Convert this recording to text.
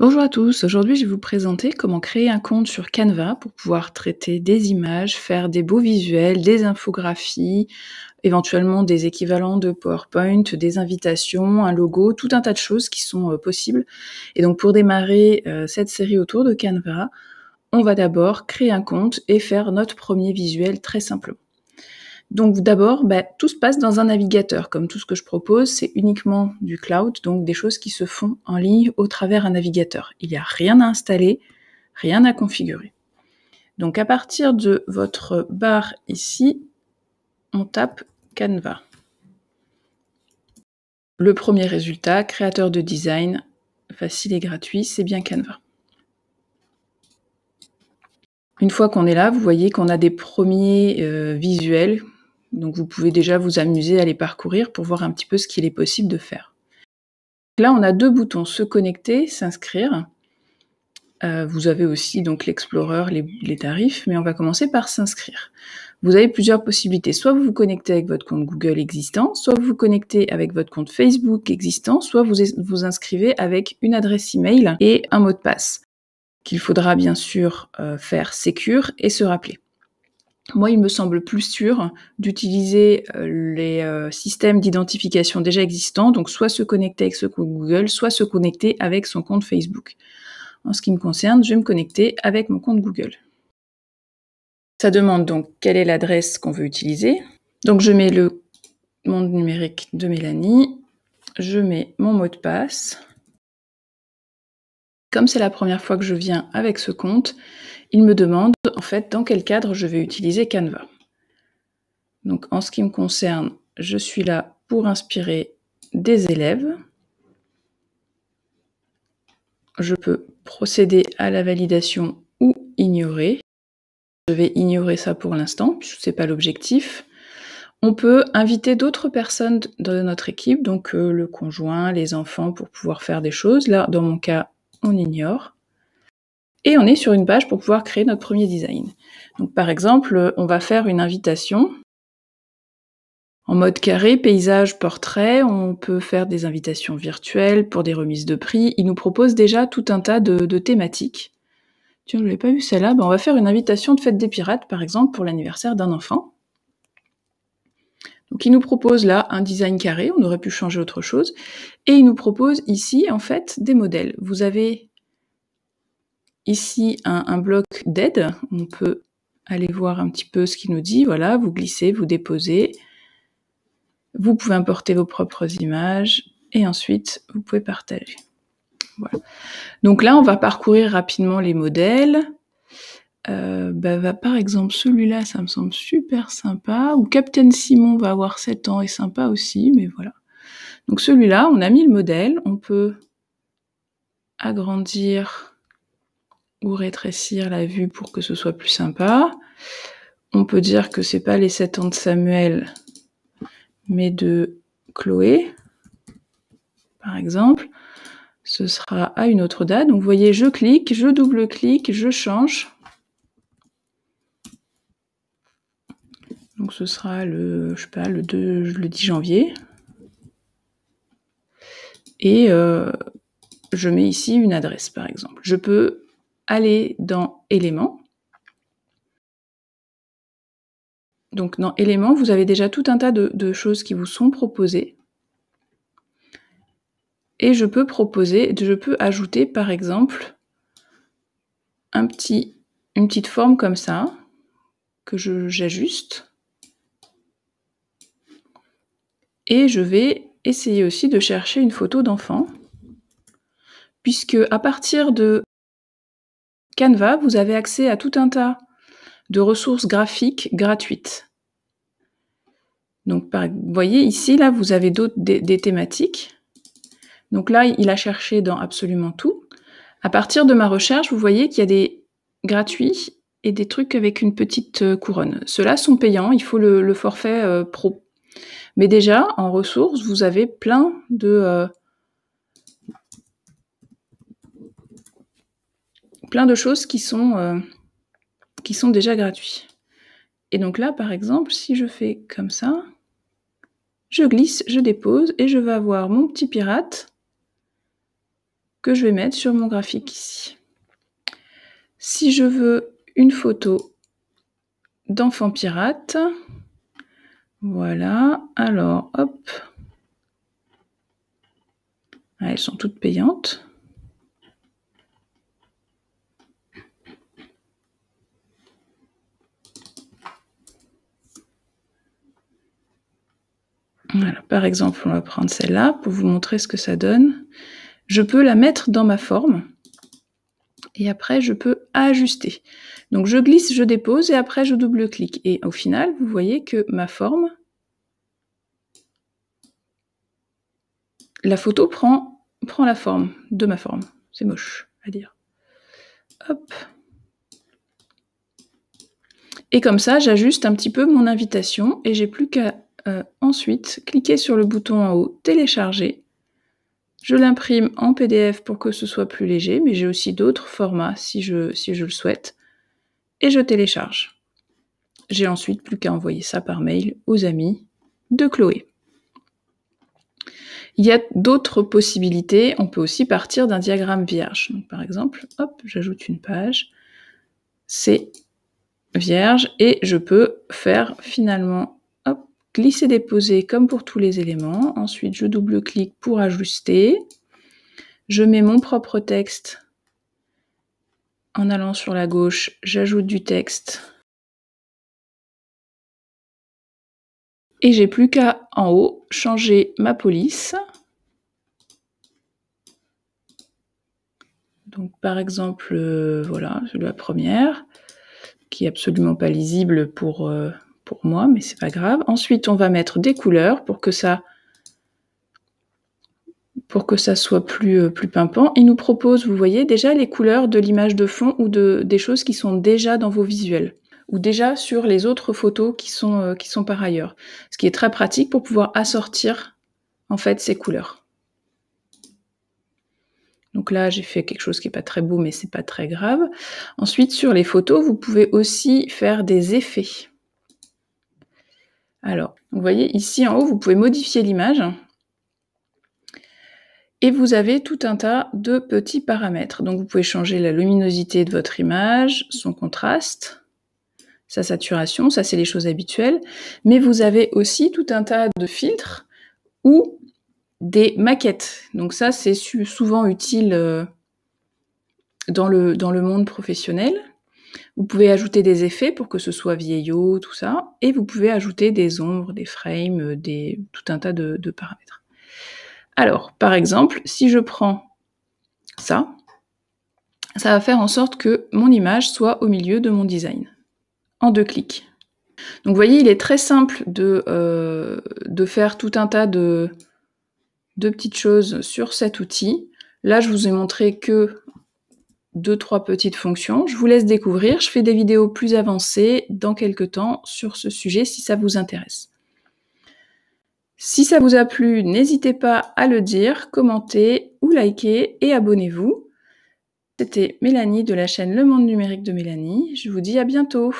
Bonjour à tous, aujourd'hui je vais vous présenter comment créer un compte sur Canva pour pouvoir traiter des images, faire des beaux visuels, des infographies, éventuellement des équivalents de PowerPoint, des invitations, un logo, tout un tas de choses qui sont euh, possibles. Et donc pour démarrer euh, cette série autour de Canva, on va d'abord créer un compte et faire notre premier visuel très simplement. Donc d'abord, bah, tout se passe dans un navigateur. Comme tout ce que je propose, c'est uniquement du cloud, donc des choses qui se font en ligne au travers un navigateur. Il n'y a rien à installer, rien à configurer. Donc à partir de votre barre ici, on tape Canva. Le premier résultat, créateur de design, facile et gratuit, c'est bien Canva. Une fois qu'on est là, vous voyez qu'on a des premiers euh, visuels donc vous pouvez déjà vous amuser à les parcourir pour voir un petit peu ce qu'il est possible de faire. Là, on a deux boutons, se connecter, s'inscrire. Euh, vous avez aussi donc l'explorer, les, tarifs, mais on va commencer par s'inscrire. Vous avez plusieurs possibilités. Soit vous vous connectez avec votre compte Google existant, soit vous vous connectez avec votre compte Facebook existant, soit vous vous inscrivez avec une adresse email et un mot de passe qu'il faudra bien sûr euh, faire sécure et se rappeler moi, il me semble plus sûr d'utiliser euh, les euh, systèmes d'identification déjà existants, donc soit se connecter avec ce compte Google, soit se connecter avec son compte Facebook. En ce qui me concerne, je vais me connecter avec mon compte Google. Ça demande donc quelle est l'adresse qu'on veut utiliser. Donc je mets le monde numérique de Mélanie, je mets mon mot de passe. Comme c'est la première fois que je viens avec ce compte, il me demande en fait dans quel cadre je vais utiliser Canva. Donc en ce qui me concerne, je suis là pour inspirer des élèves. Je peux procéder à la validation ou ignorer. Je vais ignorer ça pour l'instant, puisque ce n'est pas l'objectif. On peut inviter d'autres personnes dans notre équipe, donc euh, le conjoint, les enfants, pour pouvoir faire des choses. Là, dans mon cas, on ignore et on est sur une page pour pouvoir créer notre premier design. Donc par exemple, on va faire une invitation en mode carré, paysage, portrait, on peut faire des invitations virtuelles pour des remises de prix. Il nous propose déjà tout un tas de, thématiques. Tiens, je n'avais pas vu celle-là. Ben, on va faire une invitation de fête des pirates, par exemple, pour l'anniversaire d'un enfant. Donc il nous propose là un design carré, on aurait pu changer autre chose. Et il nous propose ici, en fait, des modèles. Vous avez ici un, bloc d'aide. On peut aller voir un petit peu ce qu'il nous dit. Voilà, vous glissez, vous déposez. Vous pouvez importer vos propres images et ensuite vous pouvez partager. Voilà. Donc là, on va parcourir rapidement les modèles. Euh, bah, par exemple celui-là, ça me semble super sympa. Ou Captain Simon va avoir 7 ans et sympa aussi, mais voilà. Donc celui-là, on a mis le modèle, on peut agrandir ou rétrécir la vue pour que ce soit plus sympa. On peut dire que c'est pas les 7 ans de Samuel, mais de Chloé, par exemple. Ce sera à une autre date. Donc vous voyez, je clique, je double-clique, je change. Donc ce sera le, je sais pas, le 2, le 10 janvier. Et euh, je mets ici une adresse, par exemple. Je peux aller dans éléments. Donc dans éléments, vous avez déjà tout un tas de, choses qui vous sont proposées. Et je peux proposer, je peux ajouter par exemple un petit, une petite forme comme ça, que j'ajuste. Et je vais essayer aussi de chercher une photo d'enfant, puisque à partir de Canva, vous avez accès à tout un tas de ressources graphiques gratuites. Donc, vous voyez ici, là, vous avez d'autres des, thématiques. Donc là, il a cherché dans absolument tout. À partir de ma recherche, vous voyez qu'il y a des gratuits et des trucs avec une petite euh, couronne. Ceux-là sont payants, il faut le, forfait euh, pro. Mais déjà, en ressources, vous avez plein de, euh, plein de choses qui sont, euh, qui sont déjà gratuites. Et donc là, par exemple, si je fais comme ça, je glisse, je dépose et je vais avoir mon petit pirate que je vais mettre sur mon graphique ici. Si je veux une photo d'enfant pirate, voilà, alors hop, ah, elles sont toutes payantes. par exemple, on va prendre celle-là pour vous montrer ce que ça donne. Je peux la mettre dans ma forme et après je peux ajuster. Donc je glisse, je dépose et après je double-clique. Et au final, vous voyez que ma forme, la photo prend, prend la forme de ma forme. C'est moche à dire. Hop. Et comme ça, j'ajuste un petit peu mon invitation et j'ai plus qu'à euh, ensuite, cliquez sur le bouton en haut Télécharger. Je l'imprime en PDF pour que ce soit plus léger, mais j'ai aussi d'autres formats si je, si je le souhaite. Et je télécharge. J'ai ensuite plus qu'à envoyer ça par mail aux amis de Chloé. Il y a d'autres possibilités. On peut aussi partir d'un diagramme vierge. par exemple, hop, j'ajoute une page. C'est vierge et je peux faire finalement glisser-déposer comme pour tous les éléments. Ensuite, je double-clique pour ajuster. Je mets mon propre texte en allant sur la gauche, j'ajoute du texte. Et j'ai plus qu'à, en haut, changer ma police. Donc par exemple, euh, voilà, la première, qui est absolument pas lisible pour euh, pour moi, mais c'est pas grave. Ensuite, on va mettre des couleurs pour que ça, pour que ça soit plus, euh, plus pimpant. Il nous propose, vous voyez, déjà les couleurs de l'image de fond ou de, des choses qui sont déjà dans vos visuels ou déjà sur les autres photos qui sont, euh, qui sont par ailleurs. Ce qui est très pratique pour pouvoir assortir en fait ces couleurs. Donc là, j'ai fait quelque chose qui n'est pas très beau, mais c'est pas très grave. Ensuite, sur les photos, vous pouvez aussi faire des effets. Alors, vous voyez ici en haut, vous pouvez modifier l'image. Et vous avez tout un tas de petits paramètres. Donc vous pouvez changer la luminosité de votre image, son contraste, sa saturation, ça c'est les choses habituelles. Mais vous avez aussi tout un tas de filtres ou des maquettes. Donc ça c'est souvent utile euh, dans le, dans le monde professionnel. Vous pouvez ajouter des effets pour que ce soit vieillot, tout ça, et vous pouvez ajouter des ombres, des frames, euh, tout un tas de, paramètres. Alors, par exemple, si je prends ça, ça va faire en sorte que mon image soit au milieu de mon design, en deux clics. Donc vous voyez, il est très simple de, euh, de faire tout un tas de, de petites choses sur cet outil. Là, je vous ai montré que deux, trois petites fonctions. Je vous laisse découvrir. Je fais des vidéos plus avancées dans quelques temps sur ce sujet si ça vous intéresse. Si ça vous a plu, n'hésitez pas à le dire, commenter ou liker et abonnez-vous. C'était Mélanie de la chaîne Le Monde Numérique de Mélanie. Je vous dis à bientôt.